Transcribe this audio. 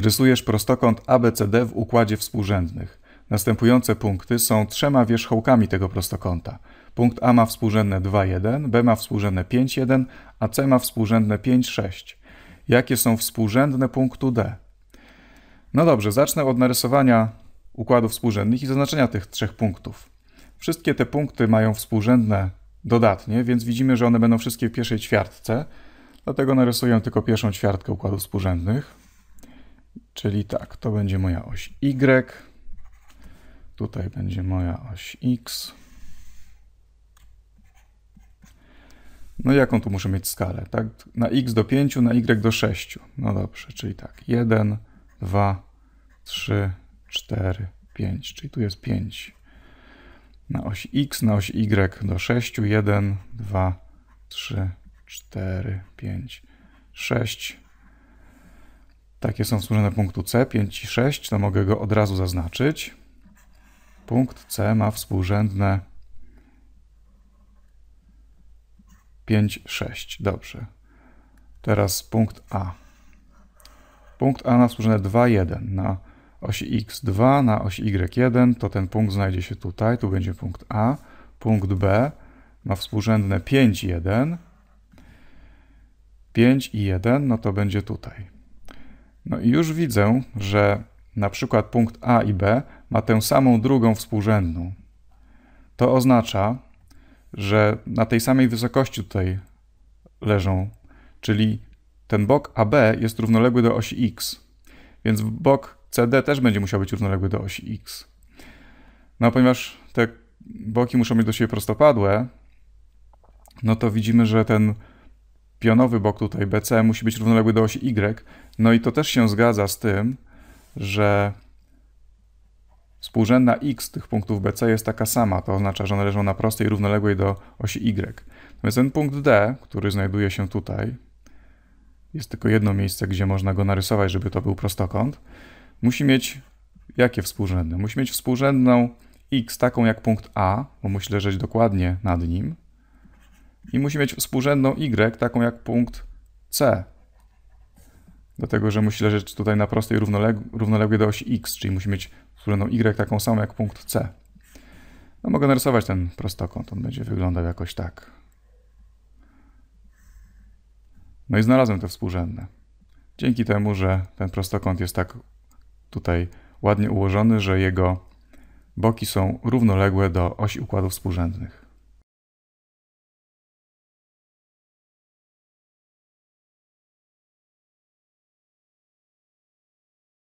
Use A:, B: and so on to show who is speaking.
A: Rysujesz prostokąt ABCD w układzie współrzędnych. Następujące punkty są trzema wierzchołkami tego prostokąta. Punkt A ma współrzędne 2,1, B ma współrzędne 5,1, a C ma współrzędne 5,6. Jakie są współrzędne punktu D? No dobrze, zacznę od narysowania układów współrzędnych i zaznaczenia tych trzech punktów. Wszystkie te punkty mają współrzędne dodatnie, więc widzimy, że one będą wszystkie w pierwszej ćwiartce, dlatego narysuję tylko pierwszą ćwiartkę układów współrzędnych. Czyli tak, to będzie moja oś Y, tutaj będzie moja oś X. No i jaką tu muszę mieć skalę, tak? Na x do 5, na y do 6. No dobrze, czyli tak, 1, 2, 3, 4, 5, czyli tu jest 5. Na oś x, na oś y do 6, 1, 2, 3, 4, 5, 6, takie są służone punktu C, 5 i 6, to mogę go od razu zaznaczyć. Punkt C ma współrzędne 5, 6. Dobrze. Teraz punkt A. Punkt A ma współrzędne 2, 1. Na osi x2, na osi y1, to ten punkt znajdzie się tutaj, tu będzie punkt A. Punkt B ma współrzędne 5, 1. 5 i 1, no to będzie tutaj. No i już widzę, że na przykład punkt A i B ma tę samą drugą współrzędną. To oznacza, że na tej samej wysokości tutaj leżą, czyli ten bok AB jest równoległy do osi X, więc bok CD też będzie musiał być równoległy do osi X. No ponieważ te boki muszą być do siebie prostopadłe, no to widzimy, że ten pionowy bok tutaj BC musi być równoległy do osi Y. No i to też się zgadza z tym, że współrzędna x tych punktów BC jest taka sama. To oznacza, że one leżą na prostej równoległej do osi Y. Natomiast ten punkt D, który znajduje się tutaj, jest tylko jedno miejsce, gdzie można go narysować, żeby to był prostokąt, musi mieć jakie współrzędne? Musi mieć współrzędną x taką jak punkt A, bo musi leżeć dokładnie nad nim, i musi mieć współrzędną y, taką jak punkt C. Do tego, że musi leżeć tutaj na prostej równoleg równoległej do osi x, czyli musi mieć współrzędną y taką samą jak punkt C. No mogę narysować ten prostokąt, on będzie wyglądał jakoś tak. No i znalazłem te współrzędne. Dzięki temu, że ten prostokąt jest tak tutaj ładnie ułożony, że jego boki są równoległe do osi układów współrzędnych.